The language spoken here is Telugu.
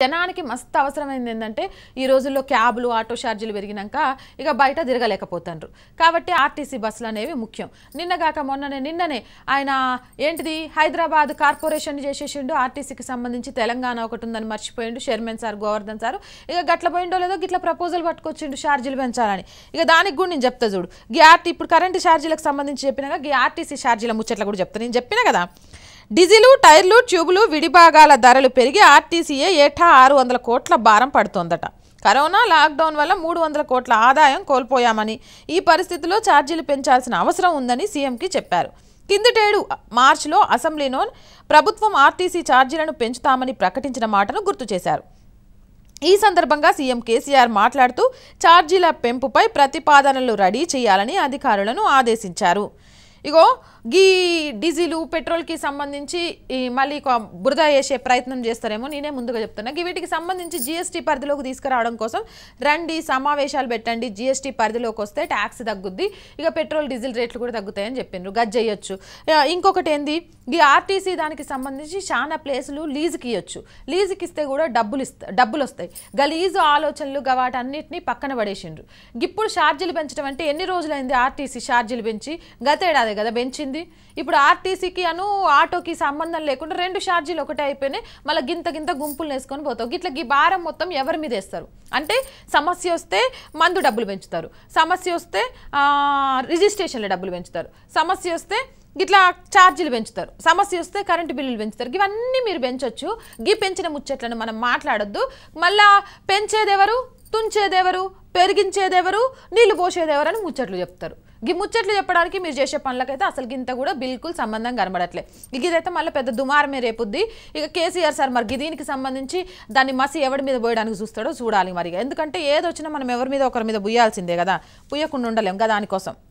జనానికి మస్తు అవసరమైంది ఏంటంటే ఈ రోజుల్లో క్యాబ్లు ఆటో ఛార్జీలు పెరిగినాక ఇక బయట తిరగలేకపోతున్నారు కాబట్టి ఆర్టీసీ బస్సులు అనేవి ముఖ్యం నిన్నగాక మొన్ననే నిన్ననే ఆయన ఏంటిది హైదరాబాద్ కార్పొరేషన్ చేసేసిండు ఆర్టీసీకి సంబంధించి తెలంగాణ ఒకటి ఉందని మర్చిపోయిండు చైర్మన్ సార్ గోవర్ధన్ సార్ ఇక గట్ల పోయిండో లేదో గిట్ల ప్రపోజల్ పట్టుకొచ్చిండు ఛార్జీలు పెంచాలని ఇక దానికి కూడా నేను చెప్తా చూడు ఆర్టీ ఇప్పుడు కరెంటు ఛార్జీలకు సంబంధించి చెప్పినాక గీ ఆర్టీసీ ఛార్జీల ముచ్చట్లు కూడా చెప్తాను నేను చెప్పినా కదా డీజిలు టైర్లు ట్యూబులు విడిభాగాల ధరలు పెరిగి ఆర్టీసీఏ ఏటా ఆరు వందల కోట్ల భారం పడుతోందట కరోనా లాక్డౌన్ వల్ల మూడు వందల కోట్ల ఆదాయం కోల్పోయామని ఈ పరిస్థితిలో ఛార్జీలు పెంచాల్సిన అవసరం ఉందని సీఎంకి చెప్పారు కిందటేడు మార్చిలో అసెంబ్లీలో ప్రభుత్వం ఆర్టీసీ ఛార్జీలను పెంచుతామని ప్రకటించిన మాటను గుర్తు చేశారు ఈ సందర్భంగా సీఎం కేసీఆర్ మాట్లాడుతూ ఛార్జీల పెంపుపై ప్రతిపాదనలు రెడీ చేయాలని అధికారులను ఆదేశించారు ఇగో గీ డీజిలు పెట్రోల్కి సంబంధించి ఈ మళ్ళీ బురద వేసే ప్రయత్నం చేస్తారేమో నేనే ముందుగా చెప్తున్నా వీటికి సంబంధించి జిఎస్టీ పరిధిలోకి తీసుకురావడం కోసం రండి సమావేశాలు పెట్టండి జిఎస్టీ పరిధిలోకి వస్తే ట్యాక్స్ తగ్గుద్ది ఇక పెట్రోల్ డీజిల్ రేట్లు కూడా తగ్గుతాయని చెప్పిండ్రు గజ్జయ్యొచ్చు ఇంకొకటి ఏంది ఈ ఆర్టీసీ దానికి సంబంధించి చాలా ప్లేసులు లీజుకి ఇవ్వచ్చు లీజుకి ఇస్తే కూడా డబ్బులు ఇస్తా డబ్బులు వస్తాయి గలీజు ఆలోచనలు గవాట అన్నింటినీ పక్కన పడేసిండ్రు ఇప్పుడు ఛార్జీలు పెంచడం అంటే ఎన్ని రోజులైంది ఆర్టీసీ ఛార్జీలు పెంచి గతేడాది కాదు కదా పెంచింది ఇప్పుడు ఆర్టీసీకి అను ఆటోకి సంబంధం లేకుండా రెండు ఛార్జీలు ఒకటే అయిపోయినాయి మళ్ళీ గింత గింత గుంపులు వేసుకొని పోతావు గిట్ల ఈ భారం మొత్తం ఎవరి మీద వేస్తారు అంటే సమస్య వస్తే మందు డబ్బులు పెంచుతారు సమస్య వస్తే రిజిస్ట్రేషన్లో డబ్బులు పెంచుతారు సమస్య వస్తే ఇట్లా ఛార్జీలు పెంచుతారు సమస్య వస్తే కరెంటు బిల్లులు పెంచుతారు ఇవన్నీ మీరు పెంచొచ్చు గీ పెంచిన ముచ్చట్లను మనం మాట్లాడొద్దు మళ్ళా పెంచేదెవరు తుంచేదెవరు పెరిగించేదెవరు నీళ్లు పోసేదెవరు అని ముచ్చట్లు చెప్తారు ఈ ముచ్చట్లు చెప్పడానికి మీరు చేసే పనులకైతే అసలు గింత కూడా బిల్కుల్ సంబంధం కనబడట్లేదు ఇక ఇదైతే మళ్ళీ పెద్ద దుమారమే రేపుద్ది ఇక కేసీఆర్ సార్ మరి దీనికి సంబంధించి దాన్ని మసి ఎవరి మీద పోయడానికి చూస్తాడో చూడాలి మరి ఎందుకంటే ఏదొచ్చినా మనం ఎవరి మీద ఒకరి మీద పుయ్యాల్సిందే కదా పుయ్యకుండా ఉండలేం కదా దానికోసం